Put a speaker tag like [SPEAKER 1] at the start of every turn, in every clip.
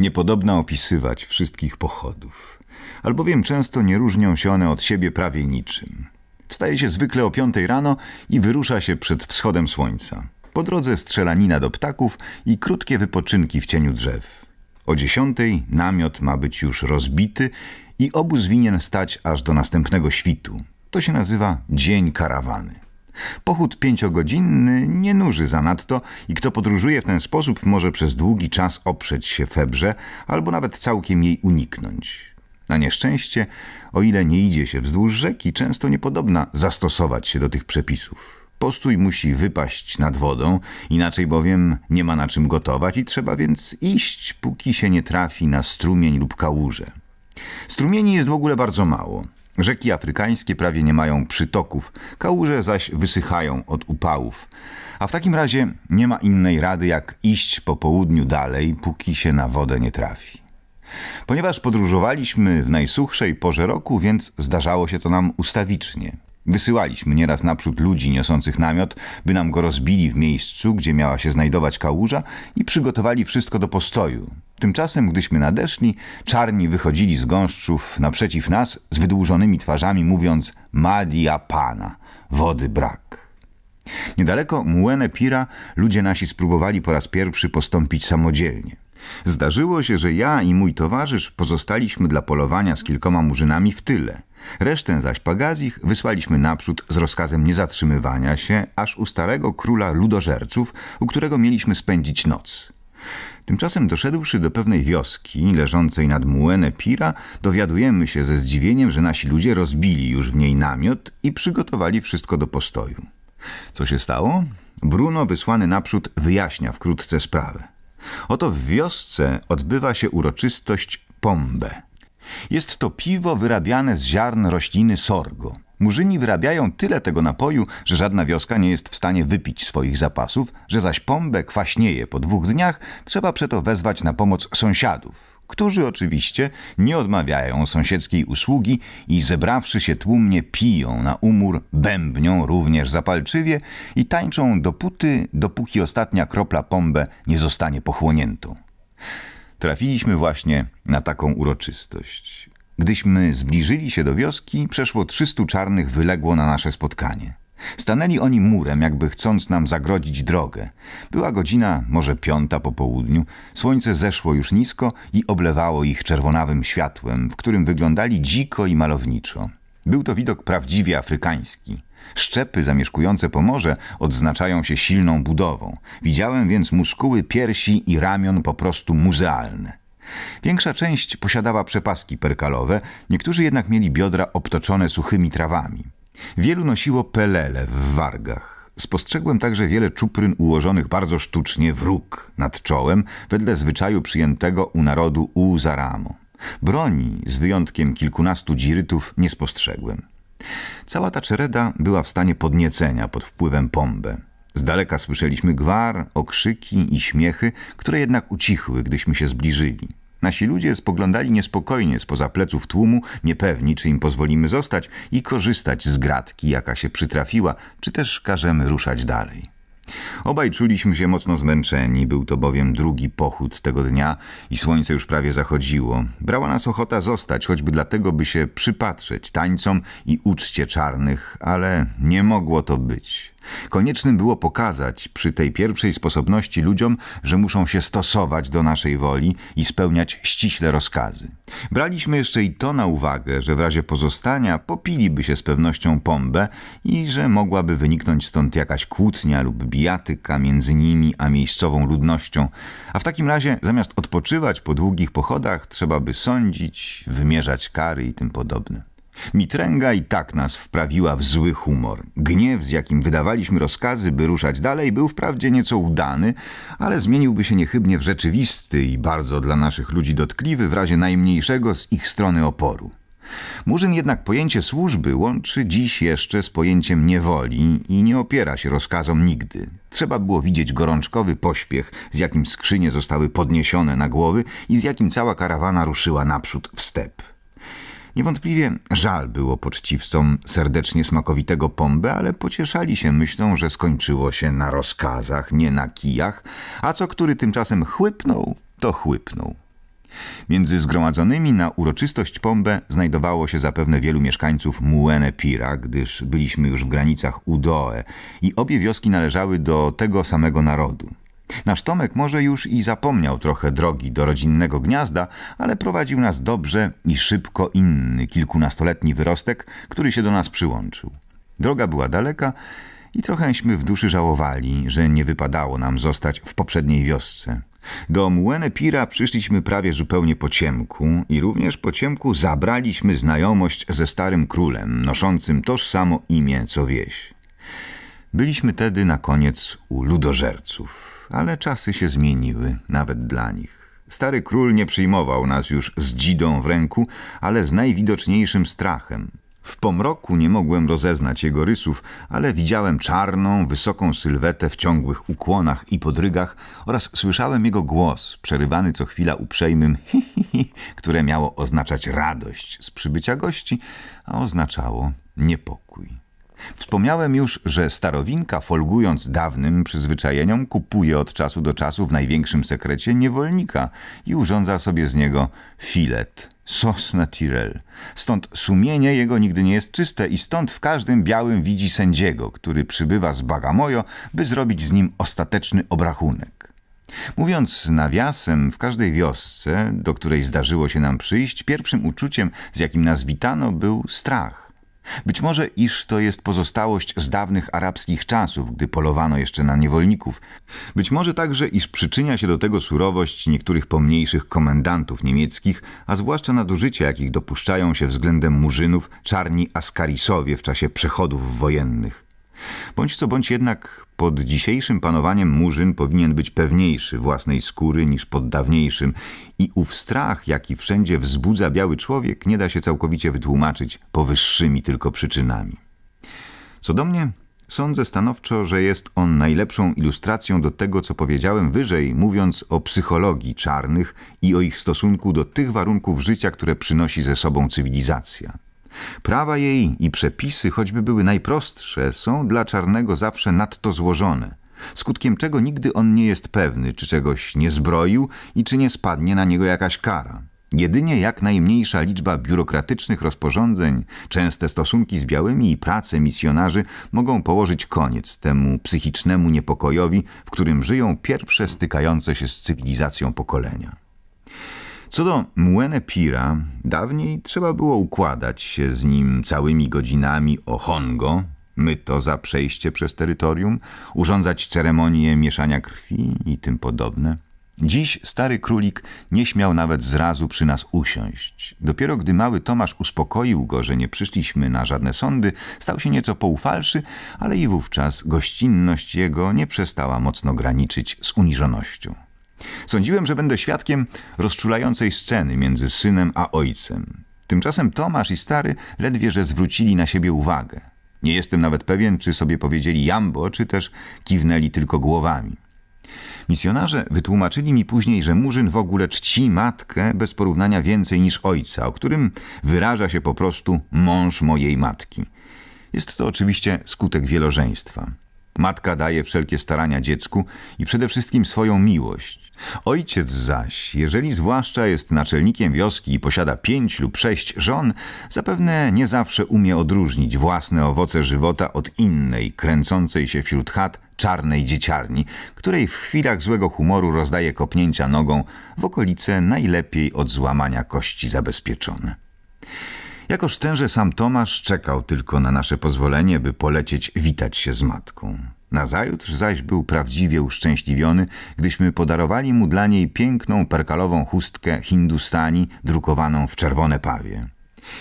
[SPEAKER 1] Niepodobna opisywać wszystkich pochodów, albowiem często nie różnią się one od siebie prawie niczym. Wstaje się zwykle o piątej rano i wyrusza się przed wschodem słońca. Po drodze strzelanina do ptaków i krótkie wypoczynki w cieniu drzew. O dziesiątej namiot ma być już rozbity i obóz winien stać aż do następnego świtu. To się nazywa dzień karawany. Pochód pięciogodzinny nie nuży zanadto i kto podróżuje w ten sposób może przez długi czas oprzeć się febrze albo nawet całkiem jej uniknąć. Na nieszczęście, o ile nie idzie się wzdłuż rzeki, często niepodobna zastosować się do tych przepisów. Postój musi wypaść nad wodą, inaczej bowiem nie ma na czym gotować i trzeba więc iść, póki się nie trafi na strumień lub kałużę. Strumieni jest w ogóle bardzo mało. Rzeki afrykańskie prawie nie mają przytoków, kałuże zaś wysychają od upałów. A w takim razie nie ma innej rady, jak iść po południu dalej, póki się na wodę nie trafi. Ponieważ podróżowaliśmy w najsuchszej porze roku, więc zdarzało się to nam ustawicznie. Wysyłaliśmy nieraz naprzód ludzi niosących namiot, by nam go rozbili w miejscu, gdzie miała się znajdować kałuża i przygotowali wszystko do postoju. Tymczasem, gdyśmy nadeszli, czarni wychodzili z gąszczów naprzeciw nas z wydłużonymi twarzami, mówiąc Madia Pana, wody brak. Niedaleko Muene Pira ludzie nasi spróbowali po raz pierwszy postąpić samodzielnie. Zdarzyło się, że ja i mój towarzysz pozostaliśmy dla polowania z kilkoma murzynami w tyle – Resztę zaś Pagazich wysłaliśmy naprzód z rozkazem niezatrzymywania się, aż u starego króla ludożerców, u którego mieliśmy spędzić noc. Tymczasem doszedłszy do pewnej wioski leżącej nad Muene Pira, dowiadujemy się ze zdziwieniem, że nasi ludzie rozbili już w niej namiot i przygotowali wszystko do postoju. Co się stało? Bruno wysłany naprzód wyjaśnia wkrótce sprawę. Oto w wiosce odbywa się uroczystość Pombe. Jest to piwo wyrabiane z ziarn rośliny sorgo. Murzyni wyrabiają tyle tego napoju, że żadna wioska nie jest w stanie wypić swoich zapasów, że zaś pombę kwaśnieje po dwóch dniach, trzeba przeto wezwać na pomoc sąsiadów, którzy oczywiście nie odmawiają sąsiedzkiej usługi i zebrawszy się tłumnie piją na umór, bębnią również zapalczywie i tańczą dopóty, dopóki ostatnia kropla pombę nie zostanie pochłoniętą trafiliśmy właśnie na taką uroczystość. Gdyśmy zbliżyli się do wioski, przeszło 300 czarnych wyległo na nasze spotkanie. Stanęli oni murem, jakby chcąc nam zagrodzić drogę. Była godzina, może piąta po południu, słońce zeszło już nisko i oblewało ich czerwonawym światłem, w którym wyglądali dziko i malowniczo. Był to widok prawdziwie afrykański. Szczepy zamieszkujące Pomorze odznaczają się silną budową. Widziałem więc muskuły piersi i ramion po prostu muzealne. Większa część posiadała przepaski perkalowe, niektórzy jednak mieli biodra obtoczone suchymi trawami. Wielu nosiło pelele w wargach. Spostrzegłem także wiele czupryn ułożonych bardzo sztucznie w róg nad czołem, wedle zwyczaju przyjętego u narodu Uzaramo. Broni, z wyjątkiem kilkunastu dzirytów, nie spostrzegłem. Cała ta czereda była w stanie podniecenia pod wpływem pombę. Z daleka słyszeliśmy gwar, okrzyki i śmiechy, które jednak ucichły, gdyśmy się zbliżyli. Nasi ludzie spoglądali niespokojnie spoza pleców tłumu, niepewni, czy im pozwolimy zostać i korzystać z gratki, jaka się przytrafiła, czy też każemy ruszać dalej. Obaj czuliśmy się mocno zmęczeni, był to bowiem drugi pochód tego dnia i słońce już prawie zachodziło. Brała nas ochota zostać, choćby dlatego, by się przypatrzeć tańcom i uczcie czarnych, ale nie mogło to być. Koniecznym było pokazać przy tej pierwszej sposobności ludziom, że muszą się stosować do naszej woli i spełniać ściśle rozkazy. Braliśmy jeszcze i to na uwagę, że w razie pozostania popiliby się z pewnością pombę i że mogłaby wyniknąć stąd jakaś kłótnia lub bijatyka między nimi a miejscową ludnością, a w takim razie zamiast odpoczywać po długich pochodach trzeba by sądzić, wymierzać kary i tym podobne. Mitręga i tak nas wprawiła w zły humor. Gniew, z jakim wydawaliśmy rozkazy, by ruszać dalej, był wprawdzie nieco udany, ale zmieniłby się niechybnie w rzeczywisty i bardzo dla naszych ludzi dotkliwy w razie najmniejszego z ich strony oporu. Murzyn jednak pojęcie służby łączy dziś jeszcze z pojęciem niewoli i nie opiera się rozkazom nigdy. Trzeba było widzieć gorączkowy pośpiech, z jakim skrzynie zostały podniesione na głowy i z jakim cała karawana ruszyła naprzód w step. Niewątpliwie żal było poczciwcom serdecznie smakowitego Pombe, ale pocieszali się myślą, że skończyło się na rozkazach, nie na kijach, a co który tymczasem chłypnął, to chłypnął. Między zgromadzonymi na uroczystość Pombę znajdowało się zapewne wielu mieszkańców Muene Pira, gdyż byliśmy już w granicach Udoe i obie wioski należały do tego samego narodu. Nasz Tomek może już i zapomniał trochę drogi do rodzinnego gniazda, ale prowadził nas dobrze i szybko inny kilkunastoletni wyrostek, który się do nas przyłączył. Droga była daleka i trochęśmy w duszy żałowali, że nie wypadało nam zostać w poprzedniej wiosce. Do Muene Pira przyszliśmy prawie zupełnie po ciemku i również po ciemku zabraliśmy znajomość ze starym królem, noszącym toż samo imię co wieś. Byliśmy tedy na koniec u ludożerców, ale czasy się zmieniły, nawet dla nich. Stary król nie przyjmował nas już z dzidą w ręku, ale z najwidoczniejszym strachem. W pomroku nie mogłem rozeznać jego rysów, ale widziałem czarną, wysoką sylwetę w ciągłych ukłonach i podrygach oraz słyszałem jego głos, przerywany co chwila uprzejmym hi, hi, hi które miało oznaczać radość z przybycia gości, a oznaczało niepokój. Wspomniałem już, że starowinka, folgując dawnym przyzwyczajeniom, kupuje od czasu do czasu w największym sekrecie niewolnika i urządza sobie z niego filet, sos na Tyrell. Stąd sumienie jego nigdy nie jest czyste i stąd w każdym białym widzi sędziego, który przybywa z bagamojo, by zrobić z nim ostateczny obrachunek. Mówiąc nawiasem, w każdej wiosce, do której zdarzyło się nam przyjść, pierwszym uczuciem, z jakim nas witano, był strach. Być może iż to jest pozostałość z dawnych arabskich czasów, gdy polowano jeszcze na niewolników. Być może także iż przyczynia się do tego surowość niektórych pomniejszych komendantów niemieckich, a zwłaszcza nadużycia, jakich dopuszczają się względem murzynów czarni askarisowie w czasie przechodów wojennych. Bądź co bądź jednak pod dzisiejszym panowaniem Murzyn powinien być pewniejszy własnej skóry niż pod dawniejszym i ów strach, jaki wszędzie wzbudza biały człowiek, nie da się całkowicie wytłumaczyć powyższymi tylko przyczynami. Co do mnie, sądzę stanowczo, że jest on najlepszą ilustracją do tego, co powiedziałem wyżej, mówiąc o psychologii czarnych i o ich stosunku do tych warunków życia, które przynosi ze sobą cywilizacja. Prawa jej i przepisy, choćby były najprostsze, są dla czarnego zawsze nadto złożone, skutkiem czego nigdy on nie jest pewny, czy czegoś nie zbroił i czy nie spadnie na niego jakaś kara. Jedynie jak najmniejsza liczba biurokratycznych rozporządzeń, częste stosunki z białymi i prace misjonarzy mogą położyć koniec temu psychicznemu niepokojowi, w którym żyją pierwsze stykające się z cywilizacją pokolenia. Co do Muene Pira, dawniej trzeba było układać się z nim całymi godzinami o hongo, my to za przejście przez terytorium, urządzać ceremonie mieszania krwi i tym podobne. Dziś stary królik nie śmiał nawet zrazu przy nas usiąść. Dopiero gdy mały Tomasz uspokoił go, że nie przyszliśmy na żadne sądy, stał się nieco poufalszy, ale i wówczas gościnność jego nie przestała mocno graniczyć z uniżonością. Sądziłem, że będę świadkiem rozczulającej sceny między synem a ojcem. Tymczasem Tomasz i stary ledwie że zwrócili na siebie uwagę. Nie jestem nawet pewien, czy sobie powiedzieli jambo, czy też kiwnęli tylko głowami. Misjonarze wytłumaczyli mi później, że Murzyn w ogóle czci matkę bez porównania więcej niż ojca, o którym wyraża się po prostu mąż mojej matki. Jest to oczywiście skutek wielożeństwa. Matka daje wszelkie starania dziecku i przede wszystkim swoją miłość. Ojciec zaś, jeżeli zwłaszcza jest naczelnikiem wioski i posiada pięć lub sześć żon, zapewne nie zawsze umie odróżnić własne owoce żywota od innej, kręcącej się wśród chat czarnej dzieciarni, której w chwilach złego humoru rozdaje kopnięcia nogą w okolice najlepiej od złamania kości zabezpieczone. Jakoż tenże sam Tomasz czekał tylko na nasze pozwolenie, by polecieć witać się z matką. Nazajutrz zaś był prawdziwie uszczęśliwiony, gdyśmy podarowali mu dla niej piękną perkalową chustkę Hindustani drukowaną w czerwone pawie.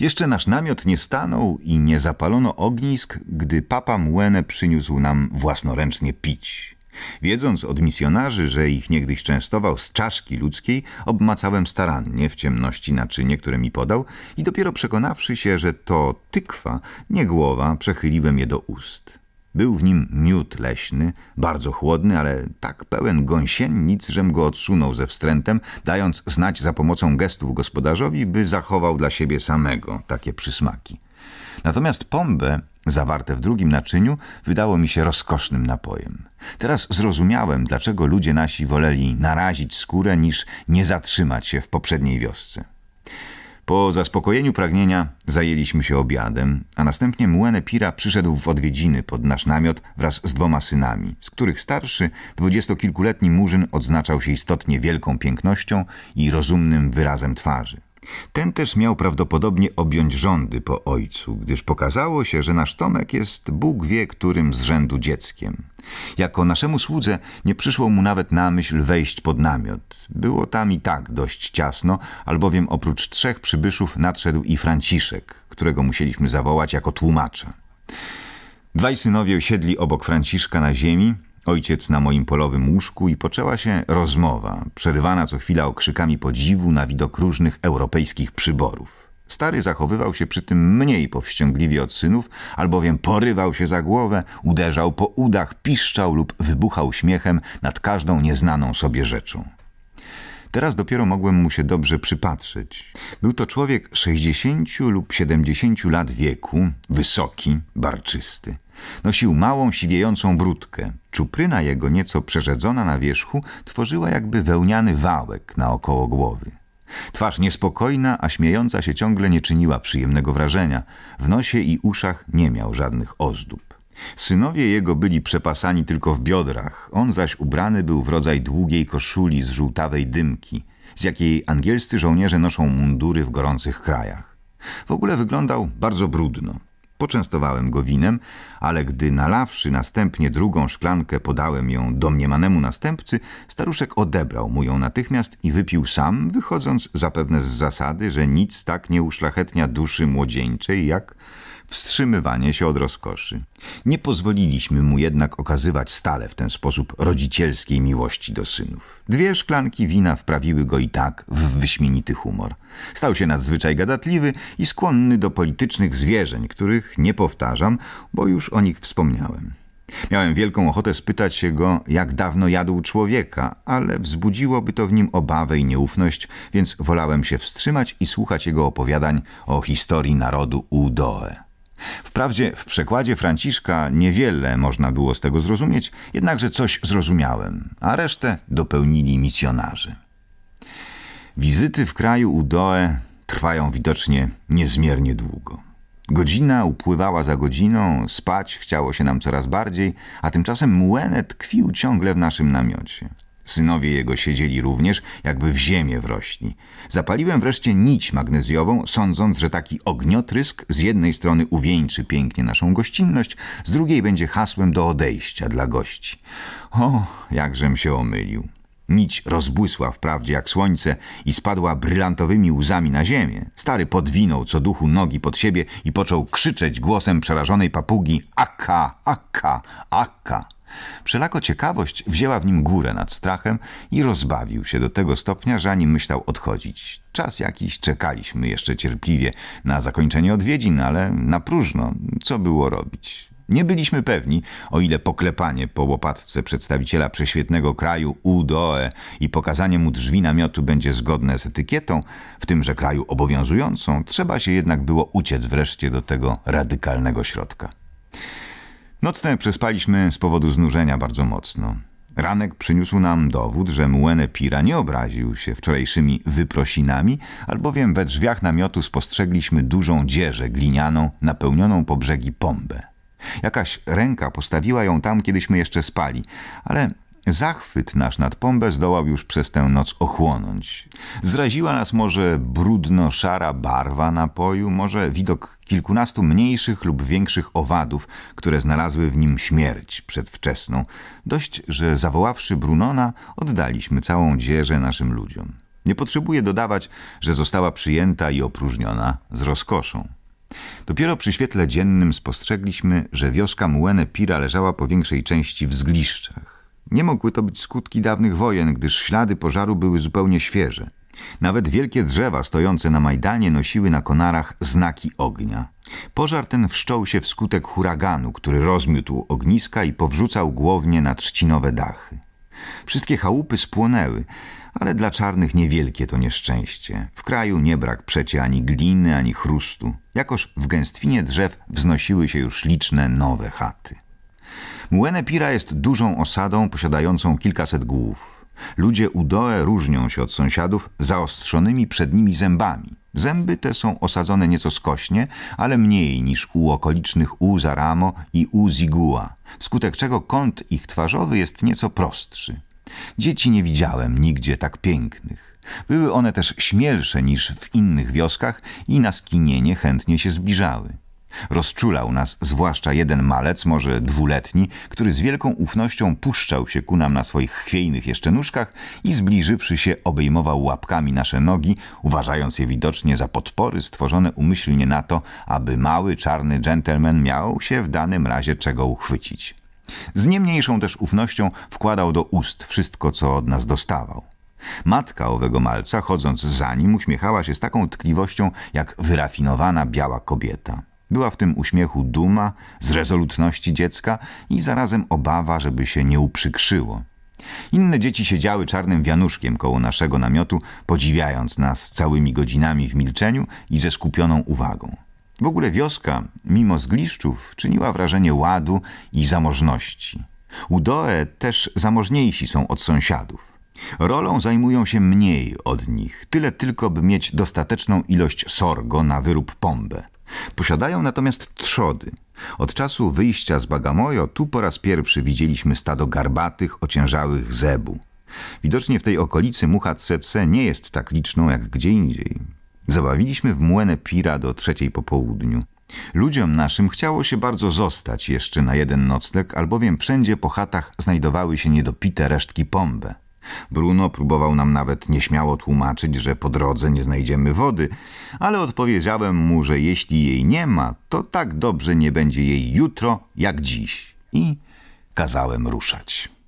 [SPEAKER 1] Jeszcze nasz namiot nie stanął i nie zapalono ognisk, gdy papa Muene przyniósł nam własnoręcznie pić. Wiedząc od misjonarzy, że ich niegdyś częstował z czaszki ludzkiej, obmacałem starannie w ciemności naczynie, które mi podał i dopiero przekonawszy się, że to tykwa, nie głowa, przechyliłem je do ust. Był w nim miód leśny, bardzo chłodny, ale tak pełen gąsienic, żem go odsunął ze wstrętem, dając znać za pomocą gestów gospodarzowi, by zachował dla siebie samego takie przysmaki. Natomiast pombę zawarte w drugim naczyniu, wydało mi się rozkosznym napojem. Teraz zrozumiałem, dlaczego ludzie nasi woleli narazić skórę, niż nie zatrzymać się w poprzedniej wiosce. Po zaspokojeniu pragnienia zajęliśmy się obiadem, a następnie Muene Pira przyszedł w odwiedziny pod nasz namiot wraz z dwoma synami, z których starszy, dwudziestokilkuletni murzyn odznaczał się istotnie wielką pięknością i rozumnym wyrazem twarzy. Ten też miał prawdopodobnie objąć rządy po ojcu, gdyż pokazało się, że nasz Tomek jest Bóg wie którym z rzędu dzieckiem. Jako naszemu słudze nie przyszło mu nawet na myśl wejść pod namiot. Było tam i tak dość ciasno, albowiem oprócz trzech przybyszów nadszedł i Franciszek, którego musieliśmy zawołać jako tłumacza. Dwaj synowie siedli obok Franciszka na ziemi, Ojciec na moim polowym łóżku i poczęła się rozmowa, przerywana co chwila okrzykami podziwu na widok różnych europejskich przyborów. Stary zachowywał się przy tym mniej powściągliwie od synów, albowiem porywał się za głowę, uderzał po udach, piszczał lub wybuchał śmiechem nad każdą nieznaną sobie rzeczą. Teraz dopiero mogłem mu się dobrze przypatrzyć. Był to człowiek 60 lub 70 lat wieku, wysoki, barczysty. Nosił małą, siwiejącą brudkę. Czupryna jego, nieco przerzedzona na wierzchu, tworzyła jakby wełniany wałek naokoło głowy. Twarz niespokojna, a śmiejąca się ciągle nie czyniła przyjemnego wrażenia. W nosie i uszach nie miał żadnych ozdób. Synowie jego byli przepasani tylko w biodrach, on zaś ubrany był w rodzaj długiej koszuli z żółtawej dymki, z jakiej angielscy żołnierze noszą mundury w gorących krajach. W ogóle wyglądał bardzo brudno. Poczęstowałem go winem, ale gdy nalawszy następnie drugą szklankę podałem ją domniemanemu następcy, staruszek odebrał mu ją natychmiast i wypił sam, wychodząc zapewne z zasady, że nic tak nie uszlachetnia duszy młodzieńczej jak wstrzymywanie się od rozkoszy. Nie pozwoliliśmy mu jednak okazywać stale w ten sposób rodzicielskiej miłości do synów. Dwie szklanki wina wprawiły go i tak w wyśmienity humor. Stał się nadzwyczaj gadatliwy i skłonny do politycznych zwierzeń, których nie powtarzam, bo już o nich wspomniałem. Miałem wielką ochotę spytać się go, jak dawno jadł człowieka, ale wzbudziłoby to w nim obawę i nieufność, więc wolałem się wstrzymać i słuchać jego opowiadań o historii narodu Udoe. Wprawdzie w przekładzie Franciszka niewiele można było z tego zrozumieć, jednakże coś zrozumiałem, a resztę dopełnili misjonarzy. Wizyty w kraju Udoe trwają widocznie niezmiernie długo. Godzina upływała za godziną, spać chciało się nam coraz bardziej, a tymczasem Muenet tkwił ciągle w naszym namiocie. Synowie jego siedzieli również, jakby w ziemię wrośli. Zapaliłem wreszcie nić magnezjową, sądząc, że taki ogniotrysk z jednej strony uwieńczy pięknie naszą gościnność, z drugiej będzie hasłem do odejścia dla gości. O, jakżem się omylił. Nić rozbłysła wprawdzie jak słońce i spadła brylantowymi łzami na ziemię. Stary podwinął co duchu nogi pod siebie i począł krzyczeć głosem przerażonej papugi "Aka, akka, akka. Wszelako ciekawość wzięła w nim górę nad strachem i rozbawił się do tego stopnia, że ani myślał odchodzić. Czas jakiś czekaliśmy jeszcze cierpliwie na zakończenie odwiedzin, ale na próżno, co było robić. Nie byliśmy pewni, o ile poklepanie po łopatce przedstawiciela prześwietnego kraju UDOE i pokazanie mu drzwi namiotu będzie zgodne z etykietą, w tymże kraju obowiązującą, trzeba się jednak było uciec wreszcie do tego radykalnego środka. Nocne przespaliśmy z powodu znużenia bardzo mocno. Ranek przyniósł nam dowód, że Muene Pira nie obraził się wczorajszymi wyprosinami, albowiem we drzwiach namiotu spostrzegliśmy dużą dzieżę glinianą napełnioną po brzegi pombę. Jakaś ręka postawiła ją tam, kiedyśmy jeszcze spali, ale Zachwyt nasz nad Pombę zdołał już przez tę noc ochłonąć. Zraziła nas może brudno-szara barwa napoju, może widok kilkunastu mniejszych lub większych owadów, które znalazły w nim śmierć przedwczesną. Dość, że zawoławszy Brunona, oddaliśmy całą dzieżę naszym ludziom. Nie potrzebuję dodawać, że została przyjęta i opróżniona z rozkoszą. Dopiero przy świetle dziennym spostrzegliśmy, że wioska Muene Pira leżała po większej części w zgliszczach. Nie mogły to być skutki dawnych wojen, gdyż ślady pożaru były zupełnie świeże. Nawet wielkie drzewa stojące na Majdanie nosiły na konarach znaki ognia. Pożar ten wszczął się wskutek huraganu, który rozmiótł ogniska i powrzucał głownie na trzcinowe dachy. Wszystkie chałupy spłonęły, ale dla czarnych niewielkie to nieszczęście. W kraju nie brak przecie ani gliny, ani chrustu. Jakoż w gęstwinie drzew wznosiły się już liczne nowe chaty. Muenepira jest dużą osadą posiadającą kilkaset głów. Ludzie Udoe różnią się od sąsiadów zaostrzonymi przed nimi zębami. Zęby te są osadzone nieco skośnie, ale mniej niż u okolicznych U Zaramo i U Zigua, wskutek czego kąt ich twarzowy jest nieco prostszy. Dzieci nie widziałem nigdzie tak pięknych. Były one też śmielsze niż w innych wioskach i na skinienie chętnie się zbliżały. Rozczulał nas zwłaszcza jeden malec, może dwuletni, który z wielką ufnością puszczał się ku nam na swoich chwiejnych jeszcze nóżkach i zbliżywszy się obejmował łapkami nasze nogi, uważając je widocznie za podpory stworzone umyślnie na to, aby mały czarny dżentelmen miał się w danym razie czego uchwycić. Z nie mniejszą też ufnością wkładał do ust wszystko, co od nas dostawał. Matka owego malca, chodząc za nim, uśmiechała się z taką tkliwością, jak wyrafinowana biała kobieta. Była w tym uśmiechu duma z rezolutności dziecka i zarazem obawa, żeby się nie uprzykrzyło. Inne dzieci siedziały czarnym wianuszkiem koło naszego namiotu, podziwiając nas całymi godzinami w milczeniu i ze skupioną uwagą. W ogóle wioska, mimo zgliszczów, czyniła wrażenie ładu i zamożności. Udoe też zamożniejsi są od sąsiadów. Rolą zajmują się mniej od nich, tyle tylko, by mieć dostateczną ilość sorgo na wyrób pombę. Posiadają natomiast trzody. Od czasu wyjścia z Bagamoyo tu po raz pierwszy widzieliśmy stado garbatych, ociężałych zebu. Widocznie w tej okolicy mucha tsetse nie jest tak liczną jak gdzie indziej. Zabawiliśmy w Muene Pira do trzeciej po południu. Ludziom naszym chciało się bardzo zostać jeszcze na jeden nocleg, albowiem wszędzie po chatach znajdowały się niedopite resztki pombe. Bruno próbował nam nawet nieśmiało tłumaczyć, że po drodze nie znajdziemy wody, ale odpowiedziałem mu, że jeśli jej nie ma, to tak dobrze nie będzie jej jutro jak dziś i kazałem ruszać.